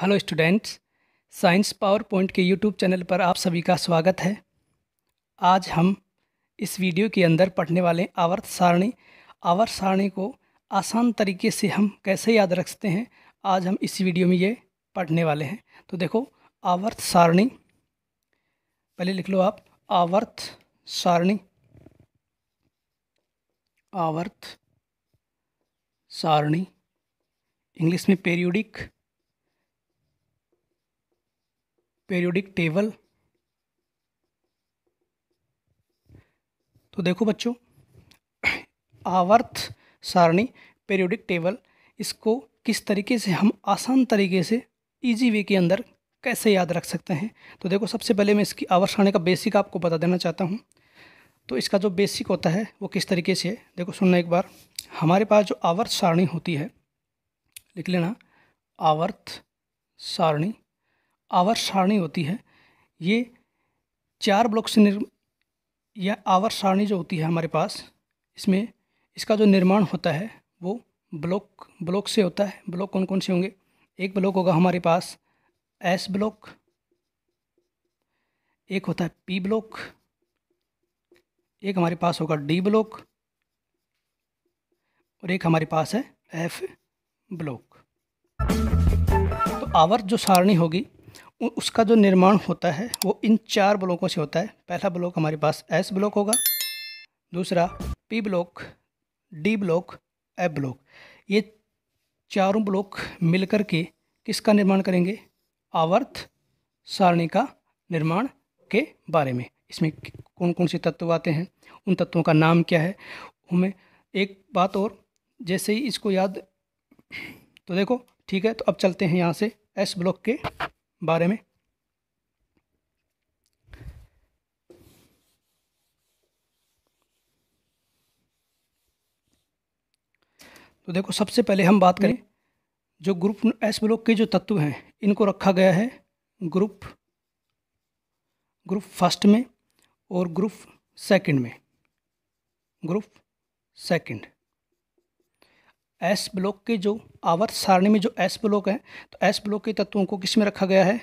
hello students science power point के YouTube channel पर आप सभी का स्वागत है आज हम इस वीडियो के अंदर पढ़ने वाले आवर्त सारणी आवर्त सारणी को आसान तरीके से हम कैसे याद रख सकते हैं आज हम इस वीडियो में ये पढ़ने वाले हैं तो देखो आवर्त सारणी पहले लिख लो आप आवर्त सारणी आवर्त सारणी इंग्लिश में पेरियोडिक पेरियोडिक टेबल तो देखो बच्चों आवर्त सारणी पेरियोडिक टेबल इसको किस तरीके से हम आसान तरीके से इजी वे के अंदर कैसे याद रख सकते हैं तो देखो सबसे पहले मैं इसकी आवर्त सारणी का बेसिक आपको बता देना चाहता हूँ तो इसका जो बेसिक होता है वो किस तरीके से है देखो सुनना एक बार हमारे पास जो आवर्त सारणी होती है लिख लेना आवर्त सारणी आवर सारणी होती है ये चार ब्लॉक से निर्म यह आवर सारणी जो होती है हमारे पास इसमें इसका जो निर्माण होता है वो ब्लॉक ब्लॉक से होता है ब्लॉक कौन कौन से होंगे एक ब्लॉक होगा हमारे पास एस ब्लॉक एक होता है पी ब्लॉक एक हमारे पास होगा डी ब्लॉक और एक हमारे पास है एफ ब्लॉक तो आवर जो सारणी होगी उसका जो निर्माण होता है वो इन चार ब्लॉकों से होता है पहला ब्लॉक हमारे पास एस ब्लॉक होगा दूसरा P block D block F block ये चारों ब्लॉक मिलकर के किसका निर्माण करेंगे आवर्त सारणी का निर्माण के बारे में इसमें कौन कौन से तत्व आते हैं उन तत्वों का नाम क्या है हमें एक बात और जैसे ही इसको याद तो देखो ठीक है तो अब चलते हैं यहाँ से एस ब्लॉक के बारे में तो देखो सबसे पहले हम बात करें जो ग्रुप एस ब्लॉक के जो तत्व हैं इनको रखा गया है ग्रुप ग्रुप फर्स्ट में और ग्रुप सेकंड में ग्रुप सेकंड एस ब्लॉक के जो आवर्त सारणी में जो एस ब्लॉक है तो एस ब्लॉक के तत्वों को किस में रखा गया है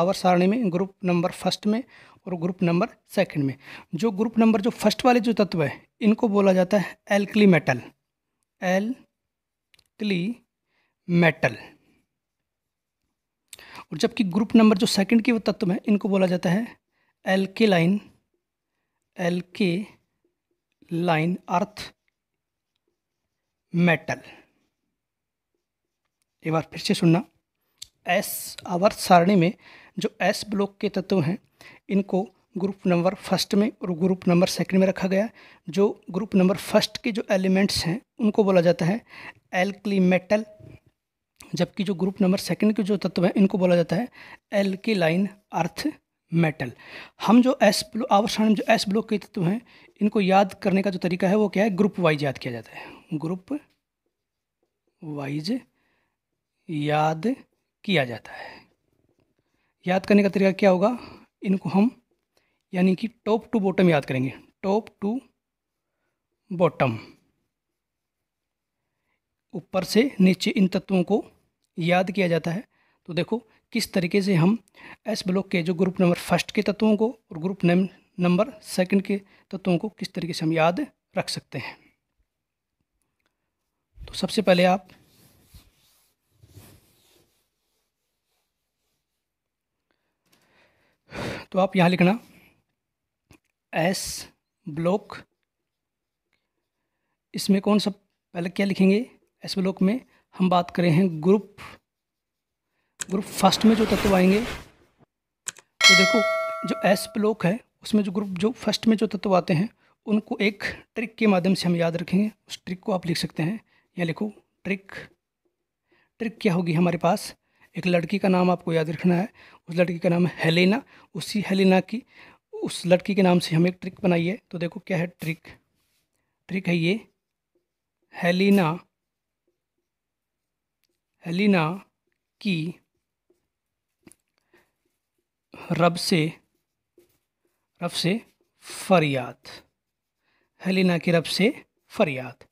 आवर्त सारणी में ग्रुप नंबर फर्स्ट में और ग्रुप नंबर सेकंड में जो ग्रुप नंबर जो फर्स्ट वाले जो तत्व है इनको बोला जाता है alkali metal alkali metal और जबकि ग्रुप नंबर जो सेकंड के वो तत्व हैं इनको बोला जाता है alkaline alkaline earth metal एक बार फिर से सुनना एस आवर्त सारणी में जो एस ब्लॉक के तत्व हैं इनको ग्रुप नंबर फर्स्ट में और ग्रुप नंबर सेकंड में रखा गया जो ग्रुप नंबर फर्स्ट के जो एलिमेंट्स हैं उनको बोला जाता है एल्कली मेटल जबकि जो ग्रुप नंबर सेकंड के जो तत्व हैं इनको बोला जाता है एल्की लाइन अर्थ मेटल हम जो एस ब्लो आवर्षण में जो एस ब्लॉक के तत्व हैं इनको याद करने का जो तरीका है वो क्या है ग्रुप वाइज याद किया जाता है ग्रुप वाइज याद किया जाता है याद करने का तरीका क्या होगा इनको हम यानी कि टॉप टू बॉटम याद करेंगे टॉप टू बॉटम ऊपर से नीचे इन तत्वों को याद किया जाता है तो देखो किस तरीके से हम एस ब्लॉक के जो ग्रुप नंबर फर्स्ट के तत्वों को और ग्रुप नंबर सेकंड के तत्वों को किस तरीके से हम याद रख सकते हैं तो सबसे पहले आप तो आप यहाँ लिखना एस ब्लॉक इसमें कौन सा पहले क्या लिखेंगे एस ब्लॉक में हम बात करें हैं ग्रुप ग्रुप फर्स्ट में जो तत्व आएंगे तो देखो जो एस ब्लॉक है उसमें जो ग्रुप जो फर्स्ट में जो तत्व आते हैं उनको एक ट्रिक के माध्यम से हम याद रखेंगे उस ट्रिक को आप लिख सकते हैं या लिखो ट्रिक ट्रिक क्या होगी हमारे पास एक लड़की का नाम आपको याद रखना है उस लड़की का नाम है हेलेना उसी हेलेना की उस लड़की के नाम से हम एक ट्रिक बनाइए तो देखो क्या है ट्रिक ट्रिक है ये हेलेना हेलिना की रब से रब से फरियाद हेलिना की रब से फरियाद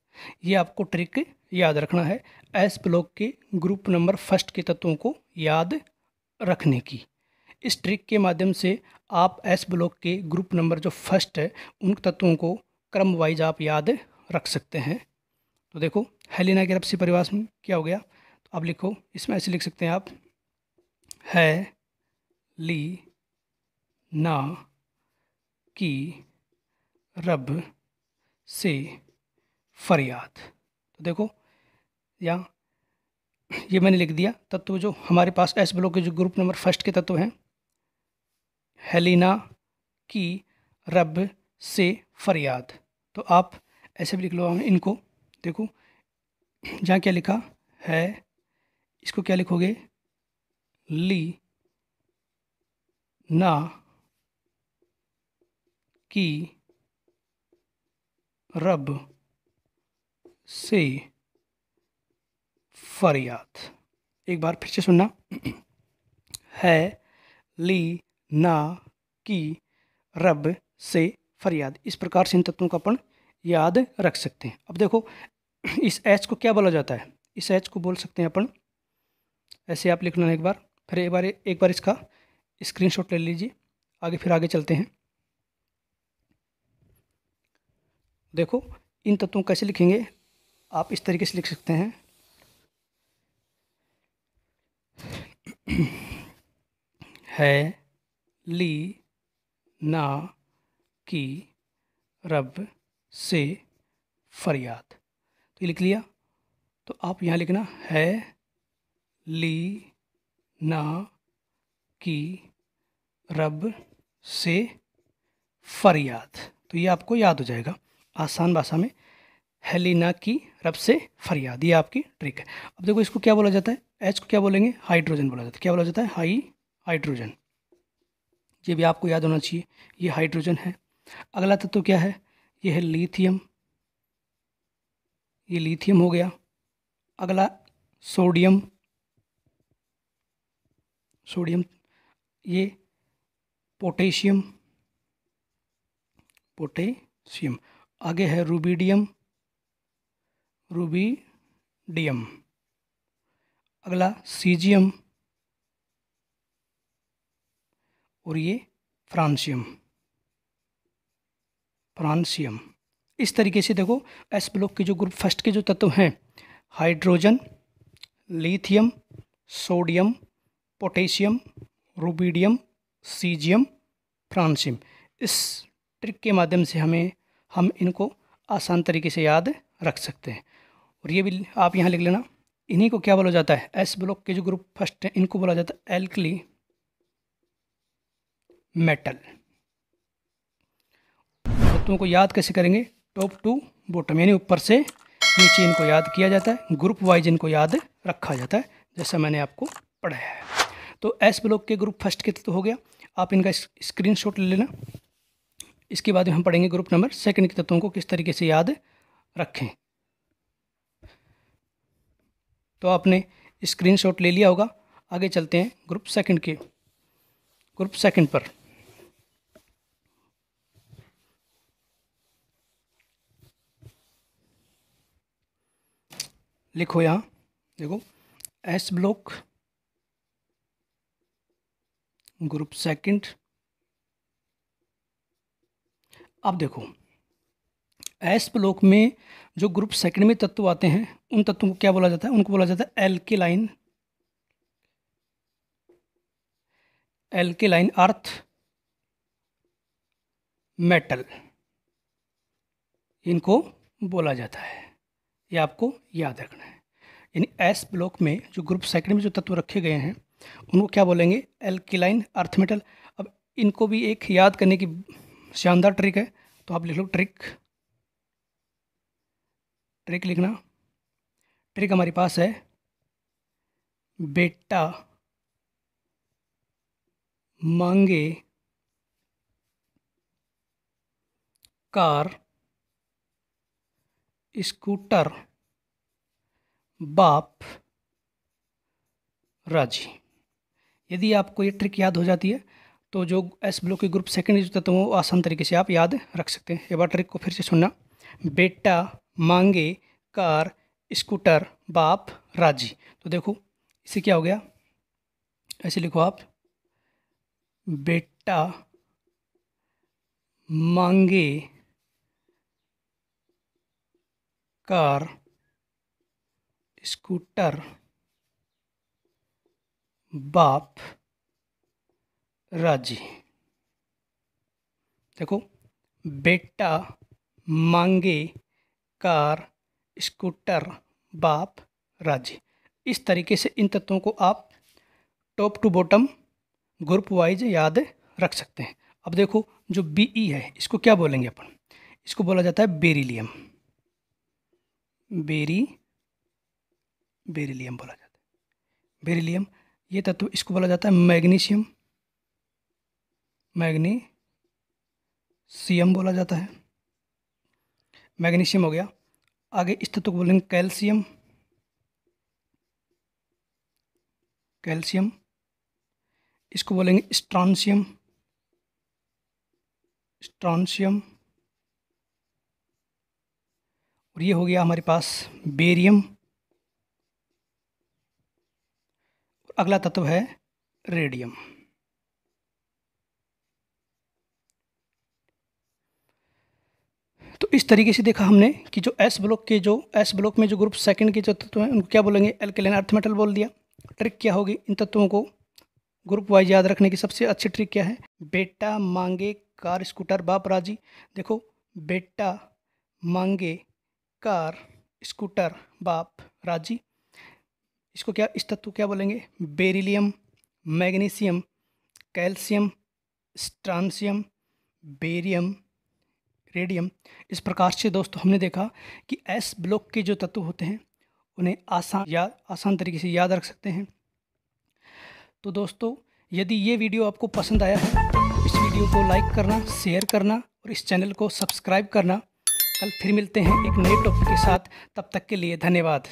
ये आपको ट्रिक याद रखना है एस ब्लॉक के ग्रुप नंबर फर्स्ट के तत्वों को याद रखने की इस ट्रिक के माध्यम से आप एस ब्लॉक के ग्रुप नंबर जो फर्स्ट है उन तत्वों को क्रम वाइज आप याद रख सकते हैं तो देखो हेलिना के रपसी परिवास में क्या हो गया तो आप लिखो इसमें ऐसे लिख सकते हैं आप है ली ना की रब से फरियाद तो देखो यहाँ ये मैंने लिख दिया तत्व जो हमारे पास एस ब्लॉक के जो ग्रुप नंबर फर्स्ट के तत्व हैं हेलिना की रब से फरियाद तो आप ऐसे भी लिख लो इनको देखो जहाँ क्या लिखा है इसको क्या लिखोगे ली ना की रब से फरियाद एक बार फिर से सुनना है ली ना की रब से फरियाद इस प्रकार से इन तत्वों का अपन याद रख सकते हैं अब देखो इस एच को क्या बोला जाता है इस एच को बोल सकते हैं अपन ऐसे आप लिख लेना एक बार फिर एक बार एक बार इसका स्क्रीनशॉट ले लीजिए आगे फिर आगे चलते हैं देखो इन तत्वों कैसे लिखेंगे आप इस तरीके से लिख सकते हैं है ली ना की रब से फरियाद तो ये लिख लिया तो आप यहाँ लिखना है ली ना की रब से फरियाद तो ये आपको याद हो जाएगा आसान भाषा में हेलिना की रब से फरियाद ये आपकी ट्रिक है अब देखो इसको क्या बोला जाता है एच को क्या बोलेंगे हाइड्रोजन बोला जाता है क्या बोला जाता है हाई हाइड्रोजन ये भी आपको याद होना चाहिए ये हाइड्रोजन है अगला तत्व तो क्या है ये है लीथियम ये लीथियम हो गया अगला सोडियम सोडियम ये पोटेशियम पोटेशियम आगे है रूबीडियम रूबी डी एम अगला सीजियम और ये फ्रांसियम फ्रांसियम इस तरीके से देखो एस ब्लॉक के जो ग्रुप फर्स्ट के जो तत्व हैं hydrogen lithium sodium potassium rubidium caesium francium इस ट्रिक के माध्यम से हमें हम इनको आसान तरीके से याद रख सकते हैं और ये भी आप यहाँ लिख लेना इन्हीं को क्या बोला जाता है एस ब्लॉक के जो ग्रुप फर्स्ट है इनको बोला जाता है एल्कली मेटल तत्वों को याद कैसे करेंगे टॉप टू बॉटम यानी ऊपर से नीचे इनको याद किया जाता है ग्रुप वाइज इनको याद रखा जाता है जैसा मैंने आपको पढ़ाया है तो एस ब्लॉक के ग्रुप फर्स्ट के तत्व तो हो गया आप इनका स्क्रीन शॉट ले लेना इसके बाद हम पढ़ेंगे ग्रुप नंबर सेकेंड के तत्वों को किस तरीके से याद रखें तो आपने स्क्रीनशॉट ले लिया होगा आगे चलते हैं ग्रुप सेकंड के ग्रुप सेकंड पर लिखो यहाँ देखो एस ब्लॉक ग्रुप सेकंड अब देखो एस ब्लॉक में जो ग्रुप सेकंड में तत्व आते हैं उन तत्वों को क्या बोला जाता है उनको बोला जाता है alkaline alkaline earth metal इनको बोला जाता है ये आपको याद रखना है यानी एस ब्लॉक में जो ग्रुप सेकंड में जो तत्व रखे गए हैं उनको क्या बोलेंगे एल्किलाइन अर्थ मेटल अब इनको भी एक याद करने की शानदार ट्रिक है तो आप लिख लो ट्रिक ट्रिक लिखना ट्रिक हमारे पास है बेटा मांगे कार स्कूटर बाप राजी यदि आपको ये ट्रिक याद हो जाती है तो जो एस ब्लॉक के ग्रुप सेकेंड जो होता है तो वो आसान तरीके से आप याद रख सकते हैं एक बार ट्रिक को फिर से सुनना बेटा मांगे कार स्कूटर बाप राजी तो देखो इसे क्या हो गया ऐसे लिखो आप बेटा मांगे कार स्कूटर बाप राजी देखो बेटा मांगे कार स्कूटर बाप राज्य इस तरीके से इन तत्वों को आप top to bottom group wise याद रख सकते हैं अब देखो जो बी ई है इसको क्या बोलेंगे अपन इसको बोला जाता है बेरिलियम बेरी बेरिलियम बोला जाता है बेरिलियम ये तत्व इसको बोला जाता है मैग्नीशियम सीएम बोला जाता है मैग्नीशियम हो गया आगे इस तत्व को बोलेंगे कैल्शियम कैल्शियम इसको बोलेंगे स्ट्रांशियम स्ट्रांशियम और ये हो गया हमारे पास बेरियम अगला तत्व है रेडियम तो इस तरीके से देखा हमने कि जो एस ब्लॉक के जो एस ब्लॉक में जो ग्रुप सेकंड के जो तत्व हैं उनको क्या बोलेंगे एल्केलेन अर्थ मेटल बोल दिया ट्रिक क्या होगी इन तत्वों को ग्रुप वाइज याद रखने की सबसे अच्छी ट्रिक क्या है बेटा मांगे कार स्कूटर बाप राजी देखो बेटा मांगे कार स्कूटर बाप राजी इसको क्या इस तत्व क्या बोलेंगे beryllium magnesium calcium strontium barium radium इस प्रकार से दोस्तों हमने देखा कि एस ब्लॉक के जो तत्व होते हैं उन्हें आसान या आसान तरीके से याद रख सकते हैं तो दोस्तों यदि ये वीडियो आपको पसंद आया है इस वीडियो को लाइक करना शेयर करना और इस चैनल को सब्सक्राइब करना कल फिर मिलते हैं एक नए टॉपिक के साथ तब तक के लिए धन्यवाद